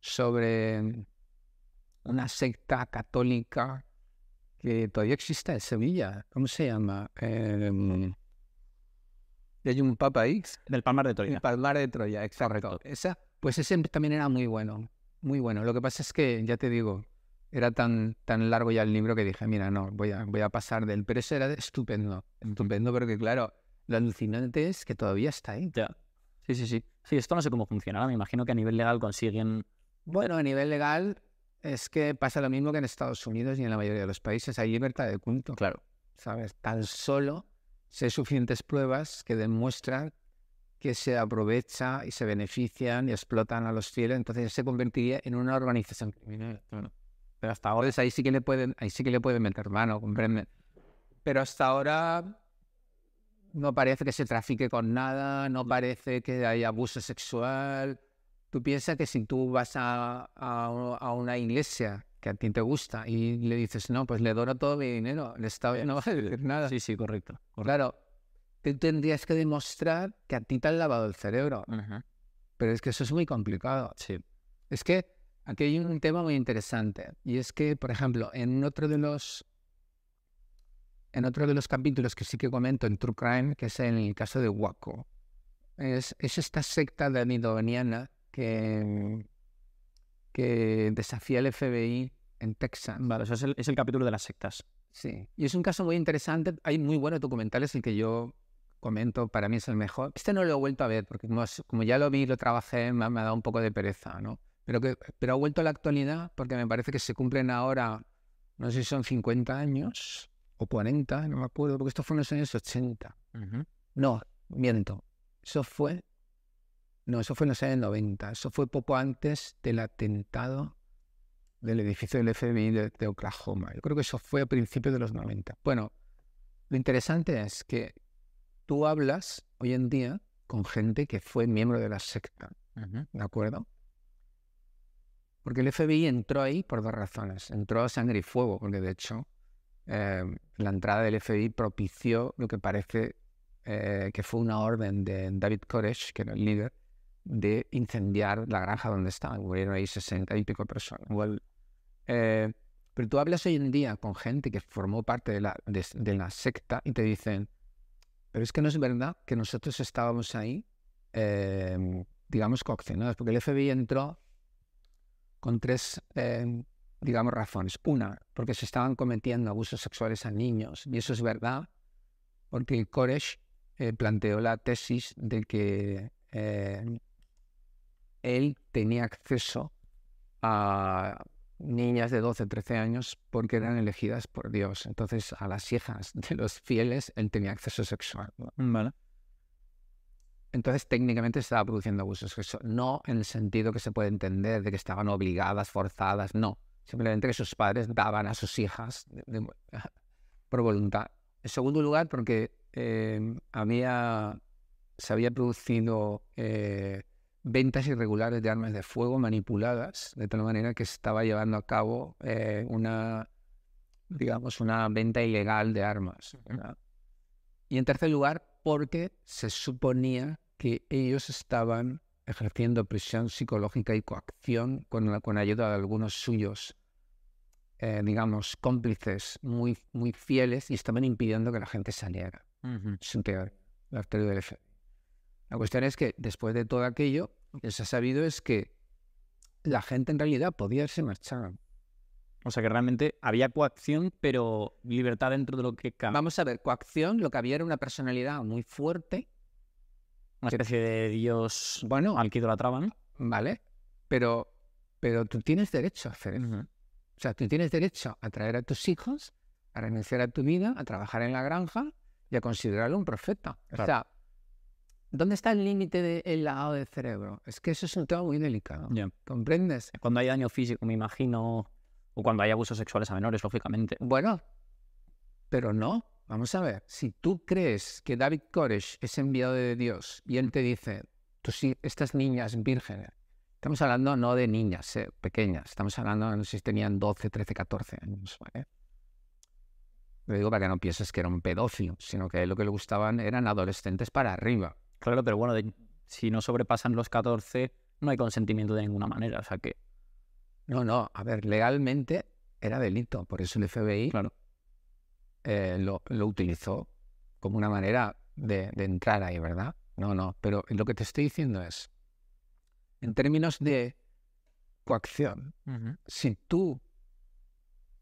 sobre mm, una secta católica que todavía existe en Sevilla. ¿Cómo se llama? De eh, mm, hay un papa X, Del Palmar de Troya. El Palmar de Troya, exacto. Esa, pues ese también era muy bueno, muy bueno. Lo que pasa es que, ya te digo, era tan, tan largo ya el libro que dije, mira, no, voy a, voy a pasar del... Pero eso era estupendo, estupendo, porque claro, lo alucinante es que todavía está ahí. Ya. Sí, sí, sí. Sí, esto no sé cómo funcionará. Me imagino que a nivel legal consiguen bueno, a nivel legal es que pasa lo mismo que en Estados Unidos y en la mayoría de los países. Hay libertad de culto. Claro. ¿Sabes? Tan solo si hay suficientes pruebas que demuestran que se aprovecha y se benefician y explotan a los fieles, entonces se convertiría en una organización criminal. pero hasta ahora ahí sí que le pueden, ahí sí que le pueden meter mano, comprenden. Pero hasta ahora no parece que se trafique con nada, no parece que haya abuso sexual, Tú piensas que si tú vas a, una iglesia que a ti te gusta y le dices, no, pues le dono todo mi dinero, le está eh, no va a decir nada. Sí, sí, correcto. Claro, tú tendrías que demostrar que a ti te han lavado el cerebro. Pero es que eso es muy complicado. Sí. Es que aquí hay un tema muy interesante y es que, por ejemplo, en otro de los en otro de los capítulos que sí que comento en True Crime, que es en el caso de Waco, es, es esta secta de Nidoveniana que, desafía el FBI en Texas. Vale, eso es el, capítulo de las sectas. Sí, y es un caso muy interesante. Hay muy buenos documentales, el que yo comento, para mí es el mejor. Este no lo he vuelto a ver, porque como, ya lo vi, lo trabajé, me, ha dado un poco de pereza, ¿no? Pero, que, pero ha vuelto a la actualidad porque me parece que se cumplen ahora, no sé si son 50 años o 40, no me acuerdo, porque esto fue en los años 80. No, miento. Eso fue no, eso fue en los años 90. Eso fue poco antes del atentado del edificio del FBI de, Oklahoma. Yo creo que eso fue a principios de los 90. Bueno, lo interesante es que tú hablas hoy en día con gente que fue miembro de la secta, ¿de acuerdo? Porque el FBI entró ahí por dos razones. Entró a sangre y fuego, porque de hecho eh, la entrada del FBI propició lo que parece eh, que fue una orden de David Koresh, que era el líder, de incendiar la granja donde estaba, Murieron ahí 60 y pico personas. Igual, eh, pero tú hablas hoy en día con gente que formó parte de la, de, la secta y te dicen, pero es que no es verdad que nosotros estábamos ahí, em, digamos, coaccionados, porque el FBI entró con tres, em, digamos, razones. Una, porque se estaban cometiendo abusos sexuales a niños, y eso es verdad, porque Koresh eh, planteó la tesis de que em, él tenía acceso a niñas de 12, 13 años porque eran elegidas por Dios. Entonces, a las hijas de los fieles, él tenía acceso sexual. Entonces, técnicamente estaba produciendo abusos. sexual. No en el sentido que se puede entender de que estaban obligadas, forzadas, no. Simplemente que sus padres daban a sus hijas por voluntad. En segundo lugar, porque eh, había, se había producido eh, ventas irregulares de armas de fuego manipuladas, de tal manera que se estaba llevando a cabo eh, una, digamos, una venta ilegal de armas. Y en tercer lugar, porque se suponía que ellos estaban ejerciendo presión psicológica y coacción con, la, con ayuda de algunos suyos, eh, digamos, cómplices muy, muy fieles y estaban impidiendo que la gente saliera. Es del efecto. La cuestión es que después de todo aquello, lo que se ha sabido es que la gente en realidad podía irse marchar. O sea que realmente había coacción, pero libertad dentro de lo que Vamos a ver, coacción, lo que había era una personalidad muy fuerte. Una especie de dios bueno, al que idolatraban. Vale, pero, pero tú tienes derecho a hacer eso. O sea, tú tienes derecho a traer a tus hijos, a renunciar a tu vida, a trabajar en la granja y a considerarlo un profeta. O ¿Dónde está el límite del lado del cerebro? Es que eso es un tema muy delicado. ¿Comprendes? Cuando hay daño físico, me imagino, o cuando hay abusos sexuales a menores, lógicamente. Bueno, pero no. Vamos a ver, si tú crees que David Koresh es enviado de Dios y él te dice, tú sí, estas niñas vírgenes, estamos hablando no de niñas eh, pequeñas, estamos hablando, no sé si tenían 12, 13, 14 años. Le digo para que no pienses que era un pedófilo, sino que a lo que le gustaban eran adolescentes para arriba. Claro, pero bueno, si no sobrepasan los 14, no hay consentimiento de ninguna manera, o sea que... No, no, a ver, legalmente era delito, por eso el FBI eh, lo, utilizó como una manera de, entrar ahí, ¿verdad? No, no, pero lo que te estoy diciendo es, en términos de coacción, si tú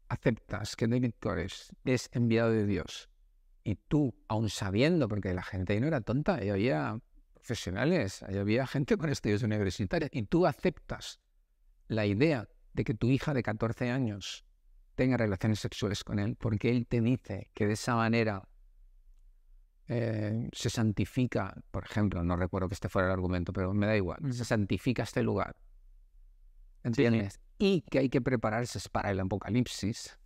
aceptas que David Torres es enviado de Dios y tú, aún sabiendo, porque la gente ahí no era tonta, había profesionales, ahí había gente con estudios universitarios, y tú aceptas la idea de que tu hija de 14 años tenga relaciones sexuales con él, porque él te dice que de esa manera eh, se santifica, por ejemplo, no recuerdo que este fuera el argumento, pero me da igual, se santifica este lugar. ¿Entiendes? Y que hay que prepararse para el apocalipsis.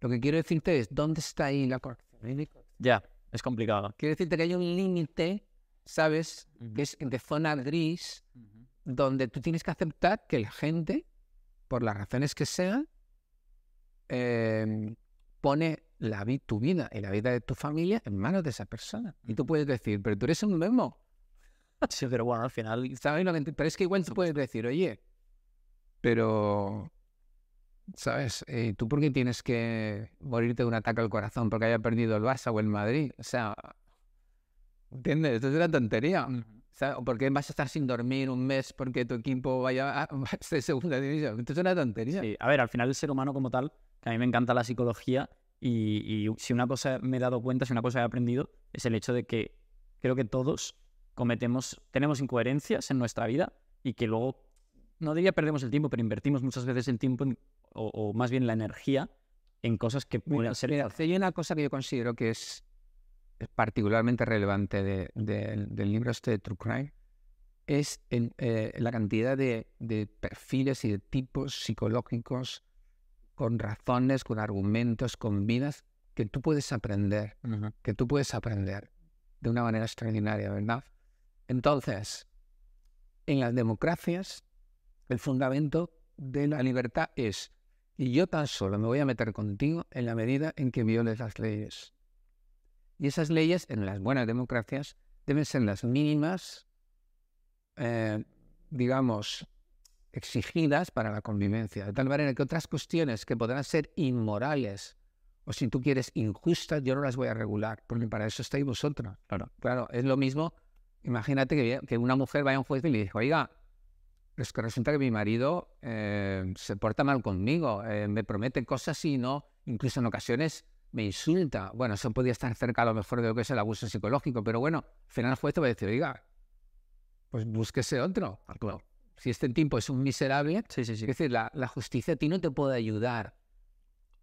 Lo que quiero decirte es, ¿dónde está ahí la corte? Ya, es complicado. Quiero decirte que hay un límite, ¿sabes? Que es de zona gris, donde tú tienes que aceptar que la gente, por las razones que sean, em, pone la tu vida y la vida de tu familia en manos de esa persona. Y tú puedes decir, pero tú eres un mismo. pero bueno, al final... ¿Sabes? Pero es que igual tú puedes decir, oye, pero ¿Sabes? Eh, ¿Tú por qué tienes que morirte de un ataque al corazón porque haya perdido el Barça o el Madrid? O sea, ¿entiendes? Esto es una tontería. o ¿Por qué vas a estar sin dormir un mes porque tu equipo vaya a, segunda división? Esto es una tontería. Sí, a ver, al final el ser humano como tal, que a mí me encanta la psicología y, y si una cosa me he dado cuenta, si una cosa he aprendido, es el hecho de que creo que todos cometemos, tenemos incoherencias en nuestra vida y que luego, no diría perdemos el tiempo, pero invertimos muchas veces el tiempo en o, más bien la energía en cosas que pueden ser... hay una cosa que yo considero que es particularmente relevante del libro este de True Crime, es eh, la cantidad de, perfiles y de tipos psicológicos con razones, con argumentos, con vidas que tú puedes aprender, que tú puedes aprender de una manera extraordinaria, ¿verdad? Entonces, en las democracias, el fundamento de la libertad es y yo tan solo me voy a meter contigo en la medida en que violes las leyes. Y esas leyes, en las buenas democracias, deben ser las mínimas, eh, digamos, exigidas para la convivencia, de tal manera que otras cuestiones que podrán ser inmorales o si tú quieres injustas, yo no las voy a regular, porque para eso estáis vosotros. Claro, es lo mismo, imagínate que, una mujer vaya a un juez y le diga oiga, es que resulta que mi marido eh, se porta mal conmigo, eh, me promete cosas y no, incluso en ocasiones me insulta. Bueno, eso podía estar cerca a lo mejor de lo que es el abuso psicológico, pero bueno, al final fue juez te a decir, oiga, pues búsquese otro. si este tipo es un miserable, es decir, la, justicia a ti no te puede ayudar.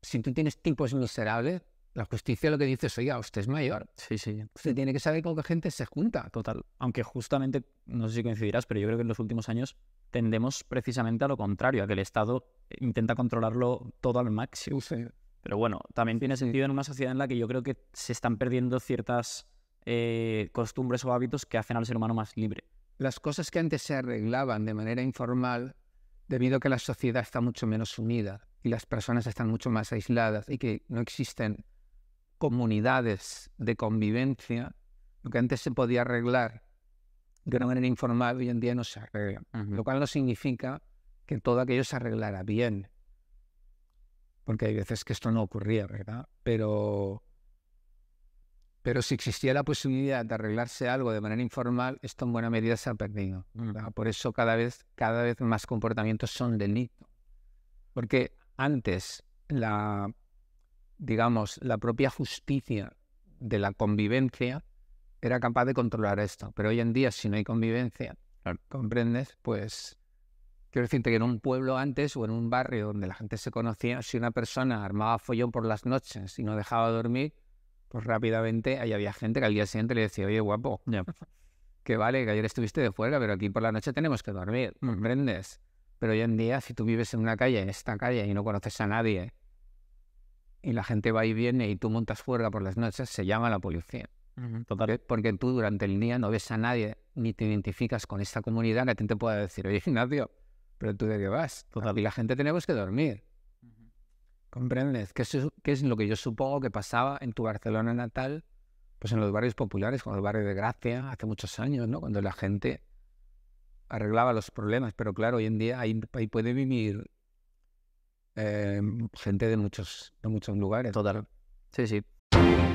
Si tú tienes tiempos miserables, la justicia lo que dice es, oiga, usted es mayor. Sí, sí. Usted tiene que saber con qué gente se junta. Total. Aunque justamente, no sé si coincidirás, pero yo creo que en los últimos años tendemos precisamente a lo contrario, a que el Estado intenta controlarlo todo al máximo. Pero bueno, también tiene sentido en una sociedad en la que yo creo que se están perdiendo ciertas eh, costumbres o hábitos que hacen al ser humano más libre. Las cosas que antes se arreglaban de manera informal, debido a que la sociedad está mucho menos unida y las personas están mucho más aisladas y que no existen comunidades de convivencia, lo que antes se podía arreglar de una manera informal, hoy en día no se arregla. Lo cual no significa que todo aquello se arreglara bien. Porque hay veces que esto no ocurría, ¿verdad? Pero, pero si existía la posibilidad de arreglarse algo de manera informal, esto en buena medida se ha perdido. Mm. Por eso cada vez, cada vez más comportamientos son de delito. Porque antes la digamos, la propia justicia de la convivencia era capaz de controlar esto. Pero hoy en día, si no hay convivencia, ¿comprendes? Pues quiero decirte que en un pueblo antes o en un barrio donde la gente se conocía, si una persona armaba follón por las noches y no dejaba dormir, pues rápidamente ahí había gente que al día siguiente le decía, oye, guapo, que vale, que ayer estuviste de fuera, pero aquí por la noche tenemos que dormir, mm. ¿comprendes? Pero hoy en día, si tú vives en una calle, en esta calle, y no conoces a nadie, y la gente va y viene y tú montas fuera por las noches, se llama la policía. Porque tú durante el día no ves a nadie ni te identificas con esta comunidad, nadie te pueda decir, oye Ignacio, pero tú de qué vas. Y la gente tenemos pues que dormir. ¿Comprendes? Que es, lo que yo supongo que pasaba en tu Barcelona natal? Pues en los barrios populares, como el barrio de Gracia, hace muchos años, ¿no? Cuando la gente arreglaba los problemas, pero claro, hoy en día ahí, ahí puede vivir eh, gente de muchos, de muchos lugares. Total. Sí, sí.